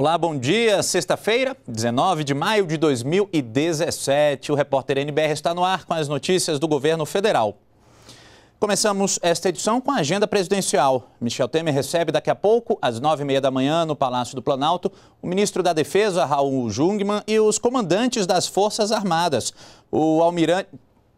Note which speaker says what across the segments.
Speaker 1: Olá, bom dia. Sexta-feira, 19 de maio de 2017. O repórter NBR está no ar com as notícias do governo federal. Começamos esta edição com a agenda presidencial. Michel Temer recebe daqui a pouco, às 9h30 da manhã, no Palácio do Planalto, o ministro da Defesa, Raul Jungmann, e os comandantes das Forças Armadas, o almirante,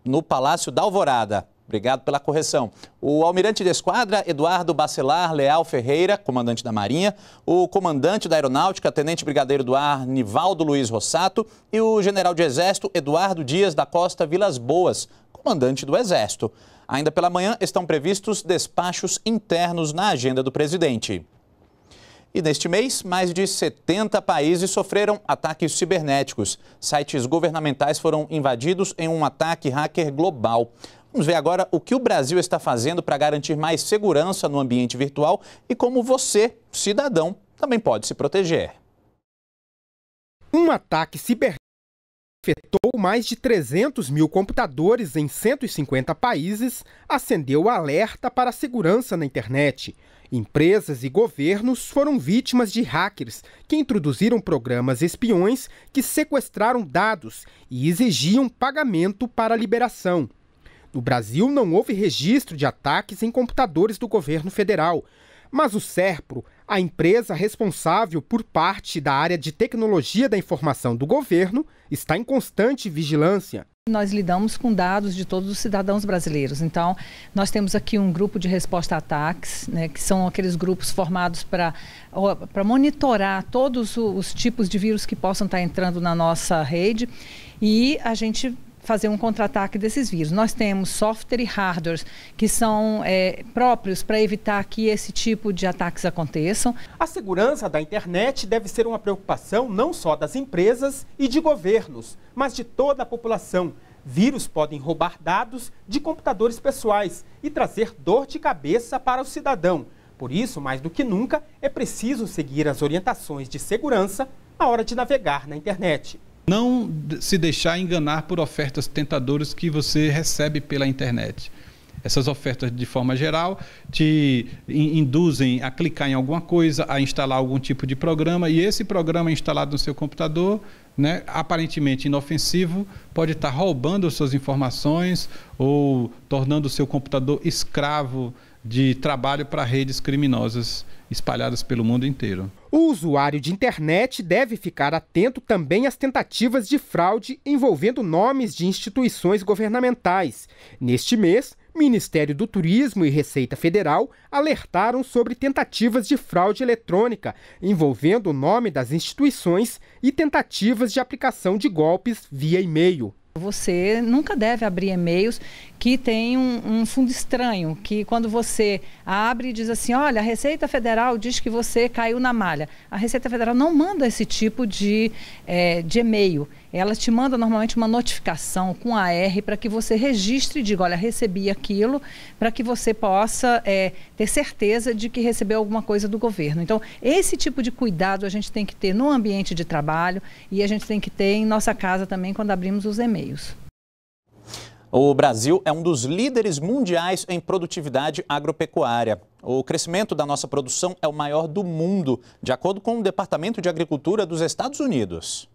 Speaker 1: no Palácio da Alvorada. Obrigado pela correção. O almirante de esquadra, Eduardo Bacelar Leal Ferreira, comandante da Marinha, o comandante da Aeronáutica, tenente brigadeiro do ar, Nivaldo Luiz Rossato, e o general de Exército, Eduardo Dias da Costa Vilas Boas, comandante do Exército. Ainda pela manhã estão previstos despachos internos na agenda do presidente. E neste mês, mais de 70 países sofreram ataques cibernéticos. Sites governamentais foram invadidos em um ataque hacker global. Vamos ver agora o que o Brasil está fazendo para garantir mais segurança no ambiente virtual
Speaker 2: e como você, cidadão, também pode se proteger. Um ataque cibernético afetou mais de 300 mil computadores em 150 países, acendeu alerta para a segurança na internet. Empresas e governos foram vítimas de hackers que introduziram programas espiões que sequestraram dados e exigiam pagamento para a liberação. No Brasil, não houve registro de ataques em computadores do governo federal, mas o SERPRO, a empresa responsável por parte da área de tecnologia da informação do governo, está em constante vigilância.
Speaker 3: Nós lidamos com dados de todos os cidadãos brasileiros. Então, nós temos aqui um grupo de resposta a ataques, né, que são aqueles grupos formados para monitorar todos os tipos de vírus que possam estar tá entrando na nossa rede. E a gente fazer um contra-ataque desses vírus. Nós temos software e hardware que são é, próprios para evitar que esse tipo de ataques aconteçam. A
Speaker 2: segurança da internet deve ser uma preocupação não só das empresas e de governos, mas de toda a população. Vírus podem roubar dados de computadores pessoais e trazer dor de cabeça para o cidadão. Por isso, mais do que nunca, é preciso seguir as orientações de segurança na hora de navegar na internet
Speaker 4: não se deixar enganar por ofertas tentadoras que você recebe pela internet. Essas ofertas, de forma geral, te induzem a clicar em alguma coisa, a instalar algum tipo de programa, e esse programa instalado no seu computador, né, aparentemente inofensivo, pode estar roubando suas informações ou tornando o seu computador escravo de trabalho para redes criminosas espalhadas pelo mundo inteiro.
Speaker 2: O usuário de internet deve ficar atento também às tentativas de fraude envolvendo nomes de instituições governamentais. Neste mês, Ministério do Turismo e Receita Federal alertaram sobre tentativas de fraude eletrônica envolvendo o nome das instituições e tentativas de aplicação de golpes via e-mail.
Speaker 3: Você nunca deve abrir e-mails que tem um, um, fundo estranho, que quando você abre e diz assim, olha, a Receita Federal diz que você caiu na malha. A Receita Federal não manda esse tipo de, é, de e-mail. Ela te manda normalmente uma notificação com AR para que você registre e diga, olha, recebi aquilo, para que você possa é, ter certeza de que recebeu alguma coisa do governo. Então, esse tipo de cuidado a gente tem que ter no ambiente de trabalho e a gente tem que ter em nossa casa também quando abrimos os e-mails.
Speaker 1: O Brasil é um dos líderes mundiais em produtividade agropecuária. O crescimento da nossa produção é o maior do mundo, de acordo com o Departamento de Agricultura dos Estados Unidos.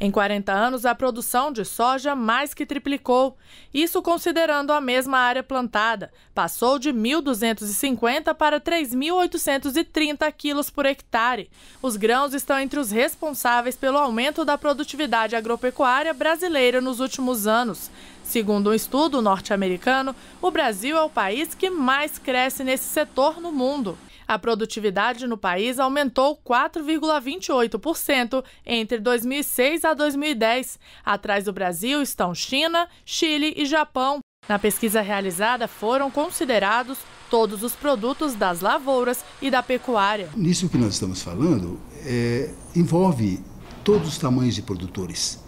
Speaker 5: Em 40 anos, a produção de soja mais que triplicou. Isso considerando a mesma área plantada. Passou de 1.250 para 3.830 quilos por hectare. Os grãos estão entre os responsáveis pelo aumento da produtividade agropecuária brasileira nos últimos anos. Segundo um estudo norte-americano, o Brasil é o país que mais cresce nesse setor no mundo. A produtividade no país aumentou 4,28% entre 2006 a 2010. Atrás do Brasil estão China, Chile e Japão. Na pesquisa realizada foram considerados todos os produtos das lavouras e da pecuária.
Speaker 2: Nisso que nós estamos falando é, envolve todos os tamanhos de produtores.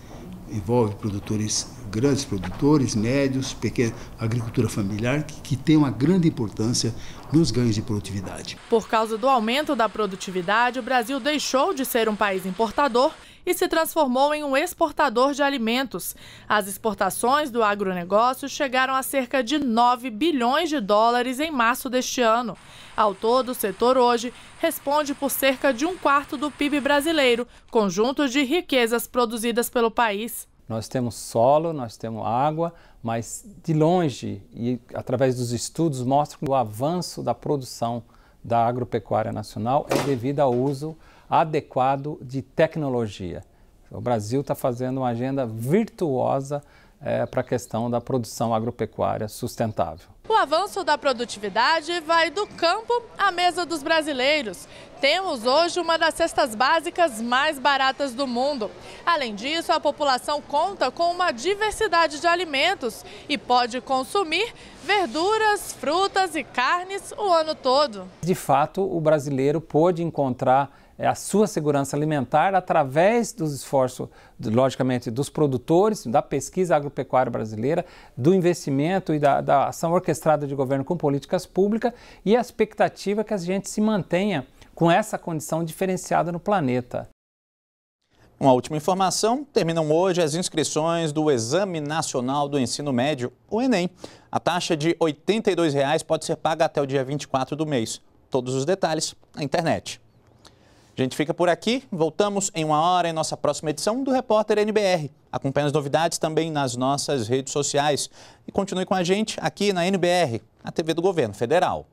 Speaker 2: Envolve produtores grandes produtores, médios, pequena agricultura familiar, que, que tem uma grande importância nos ganhos de produtividade.
Speaker 5: Por causa do aumento da produtividade, o Brasil deixou de ser um país importador e se transformou em um exportador de alimentos. As exportações do agronegócio chegaram a cerca de 9 bilhões de dólares em março deste ano. Ao todo, o setor hoje responde por cerca de um quarto do PIB brasileiro, conjunto de riquezas produzidas pelo país.
Speaker 4: Nós temos solo, nós temos água, mas de longe e através dos estudos mostra que o avanço da produção da agropecuária nacional é devido ao uso adequado de tecnologia. O Brasil está fazendo uma agenda virtuosa é, para a questão da produção agropecuária sustentável.
Speaker 5: O avanço da produtividade vai do campo à mesa dos brasileiros. Temos hoje uma das cestas básicas mais baratas do mundo. Além disso, a população conta com uma diversidade de alimentos e pode consumir verduras, frutas e carnes o ano todo.
Speaker 4: De fato, o brasileiro pôde encontrar é a sua segurança alimentar através dos esforços, logicamente, dos produtores, da pesquisa agropecuária brasileira, do investimento e da, da ação orquestrada de governo com políticas públicas e a expectativa é que a gente se mantenha com essa condição diferenciada no planeta.
Speaker 1: Uma última informação: terminam hoje as inscrições do Exame Nacional do Ensino Médio, o Enem. A taxa de R$ 82,00 pode ser paga até o dia 24 do mês. Todos os detalhes na internet. A gente fica por aqui, voltamos em uma hora em nossa próxima edição do Repórter NBR. Acompanhe as novidades também nas nossas redes sociais e continue com a gente aqui na NBR, a TV do Governo Federal.